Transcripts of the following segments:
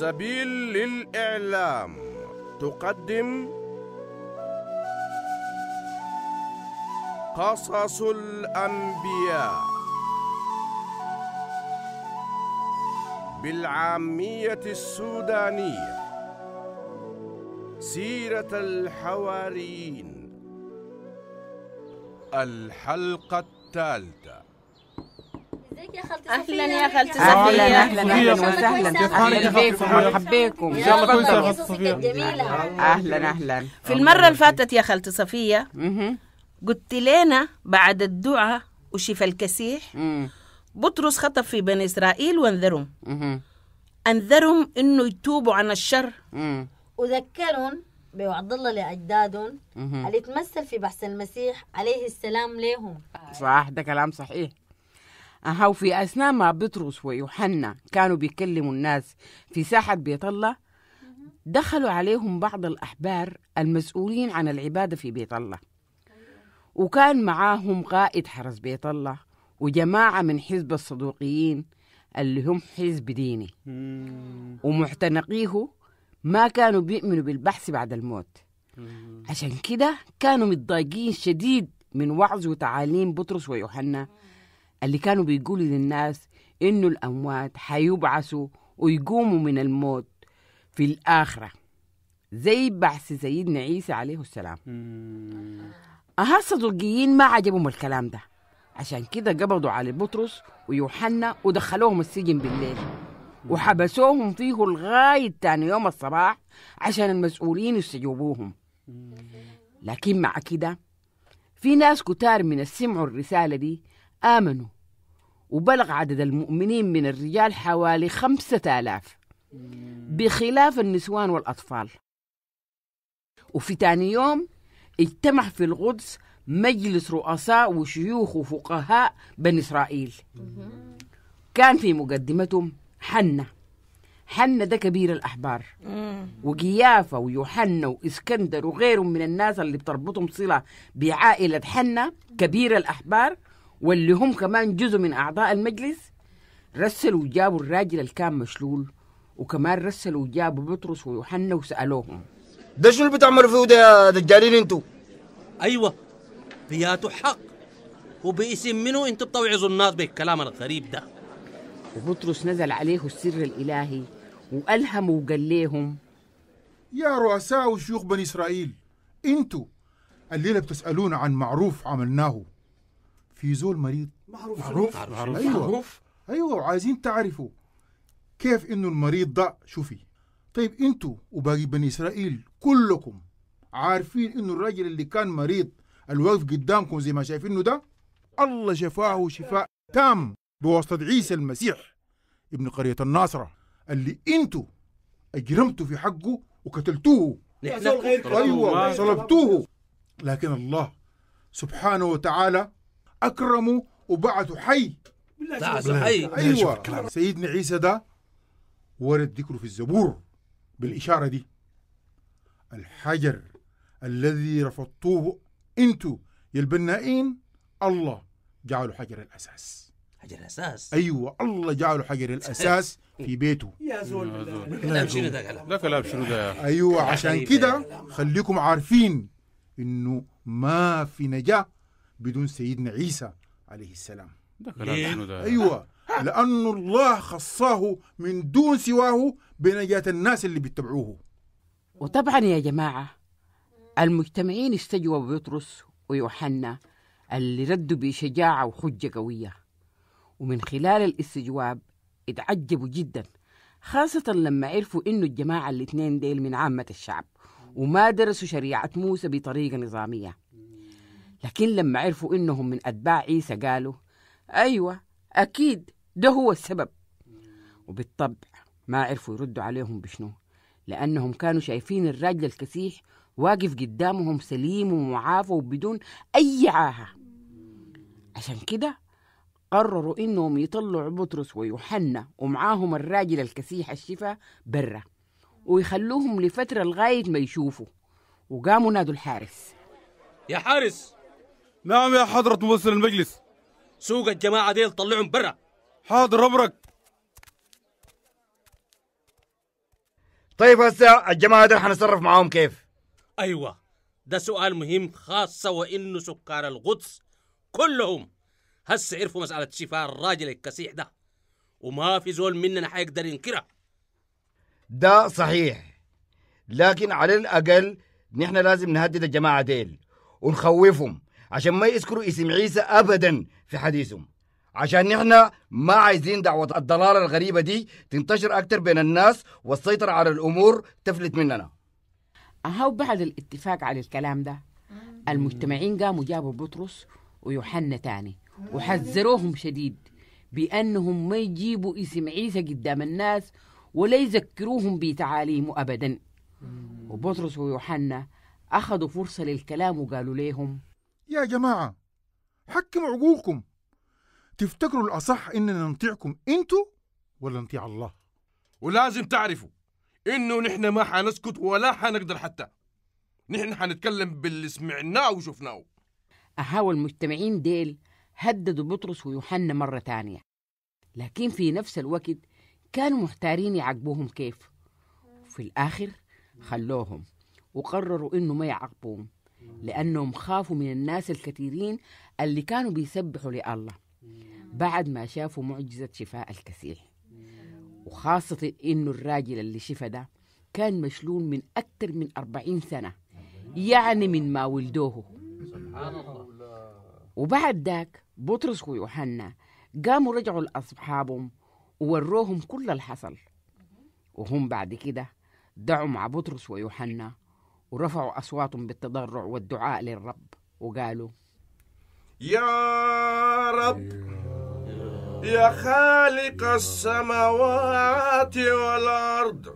سبيل للإعلام تقدم قصص الأنبياء بالعامية السودانية سيرة الحواريين الحلقة الثالثة اهلا يا خالتي صفيه اهلا اهلا وسهلا اهلا بيكم ان شاء الله كل سنه خالتي اهلا اهلا في المره اللي فاتت يا خالتي صفيه قلت لنا بعد الدعاء وشفى الكسيح بطرس خطب في بني اسرائيل وانذرهم انذرهم انه يتوبوا عن الشر وذكرهم بوعد الله لاجدادهم اللي تمثل في بحث المسيح عليه السلام لهم صح ده كلام صحيح أهو في أثناء ما بطرس ويوحنا كانوا بيكلموا الناس في ساحة بيت الله دخلوا عليهم بعض الأحبار المسؤولين عن العبادة في بيت الله وكان معاهم قائد حرس بيت الله وجماعة من حزب الصدوقيين اللي هم حزب ديني ومعتنقيه ما كانوا بيؤمنوا بالبحث بعد الموت عشان كده كانوا متضايقين شديد من وعظ وتعاليم بطرس ويوحنا اللي كانوا بيقولوا للناس إنه الأموات حيبعثوا ويقوموا من الموت في الآخرة زي بعث سيدنا عيسى عليه السلام أها الصدقيين ما عجبهم الكلام ده عشان كده قبضوا على بطرس ويوحنا ودخلوهم السجن بالليل وحبسوهم فيه لغاية تاني يوم الصباح عشان المسؤولين يستجوبوهم لكن مع كده في ناس كتار من سمعوا الرسالة دي آمنوا وبلغ عدد المؤمنين من الرجال حوالي خمسة آلاف بخلاف النسوان والأطفال وفي تاني يوم اجتمع في القدس مجلس رؤساء وشيوخ وفقهاء بني إسرائيل كان في مقدمتهم حنة حنة ده كبير الأحبار وقيافة ويوحنا وإسكندر وغيرهم من الناس اللي بتربطهم صلة بعائلة حنة كبير الأحبار واللي هم كمان جزء من أعضاء المجلس رسلوا وجابوا الراجل اللي كان مشلول وكمان رسلوا وجابوا بطرس ويوحنا وسألوهم ده شو اللي بتعملوا فيه ده يا دجالين انتو أيوة بياتوا حق وباسم منه انتو بتوعظوا الناس بالكلام الغريب ده وبطرس نزل عليه السر الإلهي وألهمه وقال لهم يا رؤساء وشيوخ بني إسرائيل انتو الليلة بتسألون عن معروف عملناه في زول مريض معروف معروف معروف, معروف. أيوة. معروف. ايوه وعايزين تعرفوا كيف انه المريض ده شوفي طيب انتوا وباقي بني اسرائيل كلكم عارفين انه الراجل اللي كان مريض الواقف قدامكم زي ما شايفينه ده الله شفاه شفاء تام بواسطة عيسى المسيح ابن قرية الناصرة اللي انتوا اجرمتوا في حقه وقتلتوه ايوه صلبتوه لكن الله سبحانه وتعالى اكرموا وبعثوا حي بالله حي ايوه, أيوة. سيدنا عيسى ده ورد ذكره في الزبور بالاشاره دي الحجر الذي رفضتوه انتو يا البنائين الله جعله حجر الاساس حجر الاساس ايوه الله جعله حجر الاساس في بيته يا زول كلام شنو ده كلام ده كلام شنو ده ايوه عشان كده خليكم عارفين انه ما في نجاه بدون سيدنا عيسى عليه السلام ده ده ايوه لأن الله خصاه من دون سواه بنجاة الناس اللي بيتبعوه وطبعا يا جماعة المجتمعين استجوا بطرس ويوحنا اللي ردوا بشجاعة وحجة قوية ومن خلال الاستجواب اتعجبوا جدا خاصة لما عرفوا إنه الجماعة الاثنين ديل من عامة الشعب وما درسوا شريعة موسى بطريقة نظامية لكن لما عرفوا إنهم من أتباع عيسى قالوا أيوة أكيد ده هو السبب وبالطبع ما عرفوا يردوا عليهم بشنو لأنهم كانوا شايفين الراجل الكسيح واقف قدامهم سليم ومعافى وبدون أي عاهة عشان كده قرروا إنهم يطلعوا بطرس ويوحنا ومعاهم الراجل الكسيح الشفا برا ويخلوهم لفترة لغاية ما يشوفوا وقاموا نادوا الحارس يا حارس نعم يا حضرة ممثل المجلس سوق الجماعة ديل طلعهم برا حاضر أمرك طيب هسه الجماعة ديل حنتصرف معاهم كيف؟ أيوة ده سؤال مهم خاصة وإنه سكان القدس كلهم هسه عرفوا مسألة شفاء الراجل الكسيح ده وما في زول مننا حيقدر ينكرها ده صحيح لكن على الأقل نحن لازم نهدد الجماعة ديل ونخوفهم عشان ما يذكروا اسم عيسى أبدا في حديثهم عشان نحن ما عايزين دعوة الضلالة الغريبة دي تنتشر أكتر بين الناس والسيطرة على الأمور تفلت مننا أهو بعد الاتفاق على الكلام ده المجتمعين قاموا جابوا بطرس ويوحنا تاني وحذروهم شديد بأنهم ما يجيبوا اسم عيسى قدام الناس ولا يذكروهم بتعاليمه أبدا وبطرس ويوحنا أخذوا فرصة للكلام وقالوا ليهم يا جماعة حكموا عقولكم تفتكروا الأصح إننا نطيعكم أنتوا ولا نطيع الله ولازم تعرفوا إنه نحن ما حنسكت ولا حنقدر حتى نحن حنتكلم باللي سمعناه وشفناه أهاو المجتمعين ديل هددوا بطرس ويوحنا مرة تانية لكن في نفس الوقت كانوا محتارين يعاقبوهم كيف في الآخر خلوهم وقرروا إنه ما يعاقبوهم لأنهم خافوا من الناس الكثيرين اللي كانوا بيسبحوا لله بعد ما شافوا معجزة شفاء الكسيح وخاصة إنه الراجل اللي شفى ده كان مشلول من أكثر من أربعين سنة يعني من ما ولدوه سبحان الله وبعد ذاك بطرس ويوحنا قاموا رجعوا لأصحابهم ووروهم كل اللي حصل وهم بعد كده دعوا مع بطرس ويوحنا ورفعوا أصواتهم بالتضرع والدعاء للرب وقالوا يا رب يا خالق السماوات والأرض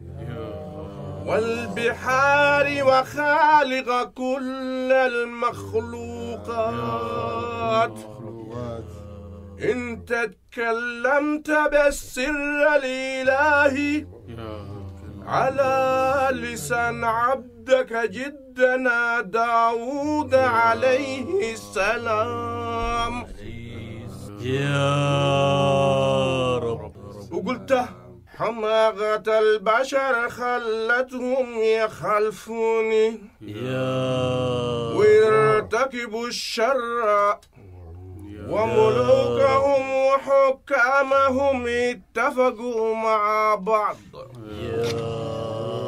والبحار وخالق كل المخلوقات إن تكلمت بالسر الإلهي على لسان عبدك جدنا داود عليه السلام يا رب وقلت حماقة البشر خلتهم يخلفوني يا ويرتكبوا الشر وملوكهم وحكامهم اتفقوا مع بعض يا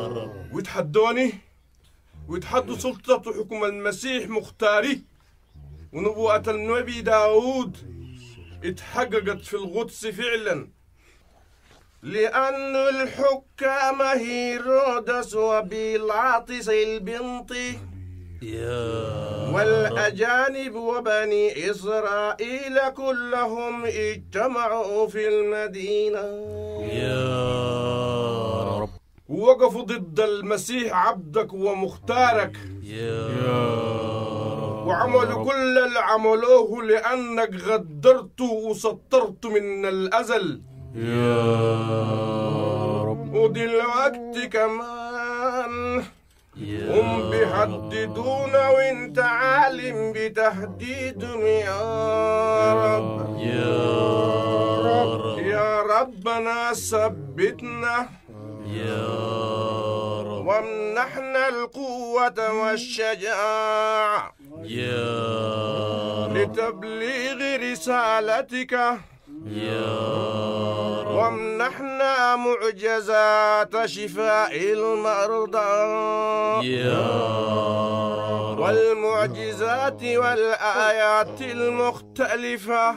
رب ويتحدوني ويتحدوا سلطة حكم المسيح مختاري ونبوءة النبي داود اتحققت في القدس فعلا لأن الحكام هيرودس وبيلاطس البنطي والأجانب وبني إسرائيل كلهم اجتمعوا في المدينة يا رب وقفوا ضد المسيح عبدك ومختارك يا رب وعملوا كل اللي عملوه لأنك غدرته وسطرته من الأزل يا رب ودلوقتي كمان هم بيهددونا وانت عالم بتهديد يا رب يا رب يا ربنا ثبتنا يا رب وامنحنا القوة والشجاعة يا رب لتبليغ رسالتك وامنحنا معجزات شفاء المرضى والمعجزات والآيات المختلفة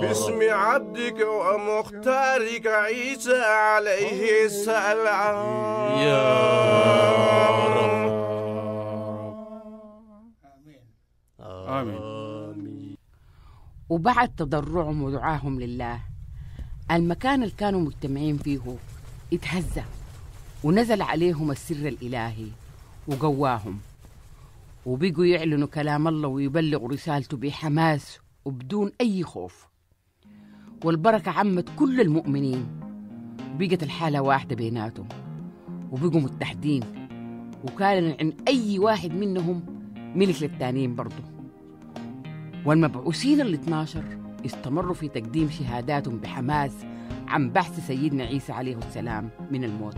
باسم عبدك ومختارك عيسى عليه السلام وبعد تضرعهم ودعاهم لله المكان اللي كانوا مجتمعين فيه اتهزأ ونزل عليهم السر الإلهي وقواهم وبقوا يعلنوا كلام الله ويبلغوا رسالته بحماس وبدون أي خوف والبركة عمت كل المؤمنين بقت الحالة واحدة بيناتهم وبقوا متحدين وكان عن أي واحد منهم ملك للتانيين برضه والمبعوثين ال 12 استمروا في تقديم شهاداتهم بحماس عن بحث سيدنا عيسى عليه السلام من الموت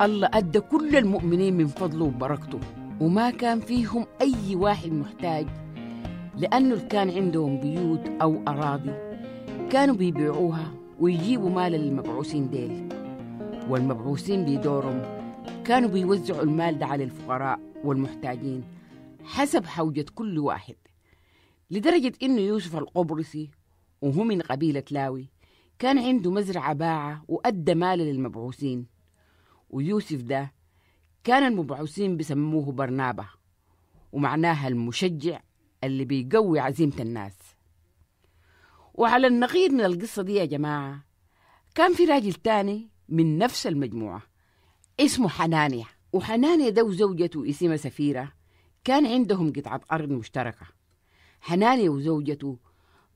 والله أدى كل المؤمنين من فضله وبركته وما كان فيهم أي واحد محتاج لأنه كان عندهم بيوت أو أراضي كانوا بيبيعوها ويجيبوا مال للمبعوثين ديل والمبعوثين بدورهم كانوا بيوزعوا المال ده على الفقراء والمحتاجين حسب حوجة كل واحد لدرجة إنه يوسف القبرصي وهو من قبيلة لاوي كان عنده مزرعة باعة وأدى مال للمبعوثين ويوسف ده كان المبعوثين بسموه برنابة ومعناها المشجع اللي بيقوي عزيمة الناس وعلى النقيض من القصة دي يا جماعة كان في راجل تاني من نفس المجموعة اسمه حنانيا وحنانيا ده وزوجته اسمها سفيرة كان عندهم قطعة أرض مشتركة هناني وزوجته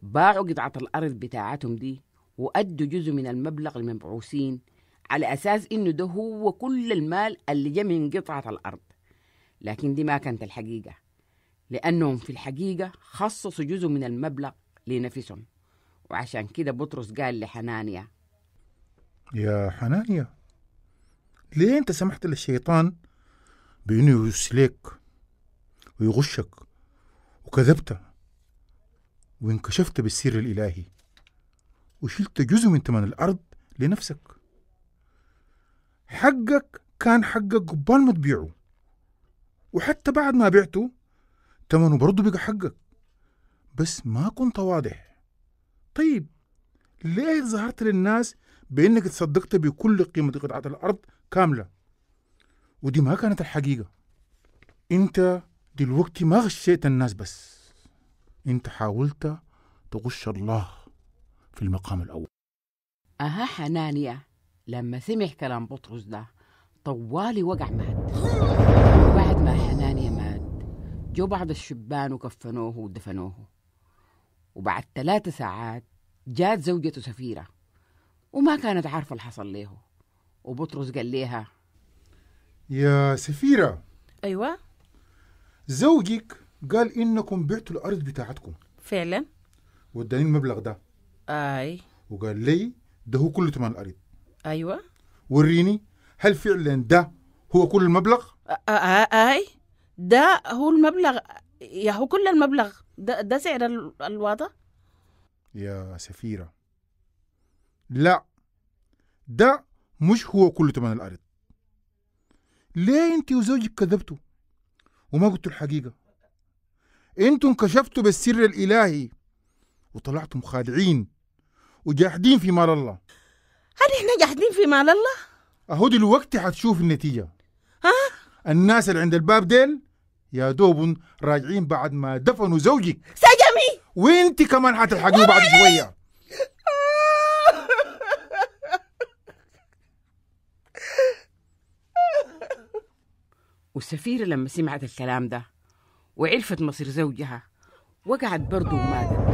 باعوا قطعة الأرض بتاعتهم دي وأدوا جزء من المبلغ للمبعوثين على أساس إنه ده هو كل المال اللي جا من قطعة الأرض لكن دي ما كانت الحقيقة لأنهم في الحقيقة خصصوا جزء من المبلغ لنفسهم وعشان كده بطرس قال لحنانيا يا حنانيا ليه أنت سمحت للشيطان بإنه يسلك ويغشك وكذبت وانكشفت بالسر الإلهي وشلت جزء من تمن الأرض لنفسك حقك كان حقك قبال ما تبيعه وحتى بعد ما بعته تمنه برضه بقى حقك بس ما كنت واضح طيب ليه ظهرت للناس بأنك تصدقت بكل قيمة قطعة الأرض كاملة ودي ما كانت الحقيقة أنت دلوقتي ما غشيت الناس بس انت حاولت تغش الله في المقام الأول أها حنانيا لما سمع كلام بطرس ده طوالي وقع مات وبعد ما حنانيا مات جو بعض الشبان وكفنوه ودفنوه وبعد ثلاث ساعات جات زوجته سفيرة وما كانت عارفة اللي حصل ليه وبطرس قال ليها يا سفيرة أيوة زوجك قال انكم بعتوا الارض بتاعتكم فعلا واداني المبلغ ده اي وقال لي ده هو كل ثمن الارض ايوه وريني هل فعلا ده هو كل المبلغ اي ده هو المبلغ يا هو كل المبلغ ده ده سعر الوضع يا سفيرة لا ده مش هو كل ثمن الأرض ليه أنت وزوجك كذبتوا وما قلتوا الحقيقة انتوا انكشفتوا بالسر الالهي وطلعتم خادعين وجاحدين في مال الله هل احنا جاحدين في مال الله؟ اهو دلوقتي حتشوف النتيجة ها؟ الناس اللي عند الباب ديل يا دوب راجعين بعد ما دفنوا زوجك سجمي وانت كمان حتلحقوه بعد شوية والسفيرة لما سمعت الكلام ده وعرفت مصير زوجها وقعت برضه وماتت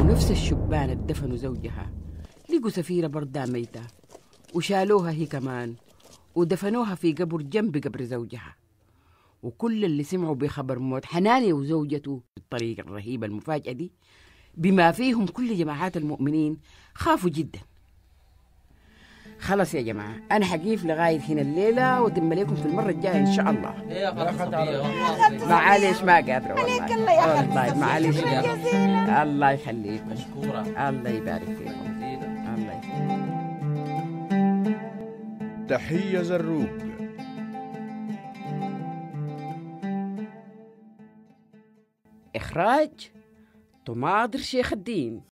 ونفس الشبان دفنوا زوجها لقوا سفيرة بردة ميتة وشالوها هي كمان ودفنوها في قبر جنب قبر زوجها وكل اللي سمعوا بخبر موت حناني وزوجته بالطريقة الرهيبة المفاجأة دي بما فيهم كل جماعات المؤمنين خافوا جداً خلاص يا جماعة أنا حقيف لغاية هنا الليلة وتم لكم في المرة الجاية إن شاء الله معلش إيه ما قادرة والله يا معلش الله يخليكم مشكورة الله يبارك فيكم الله يخليكم تحية زروق إخراج طماطر شيخ الدين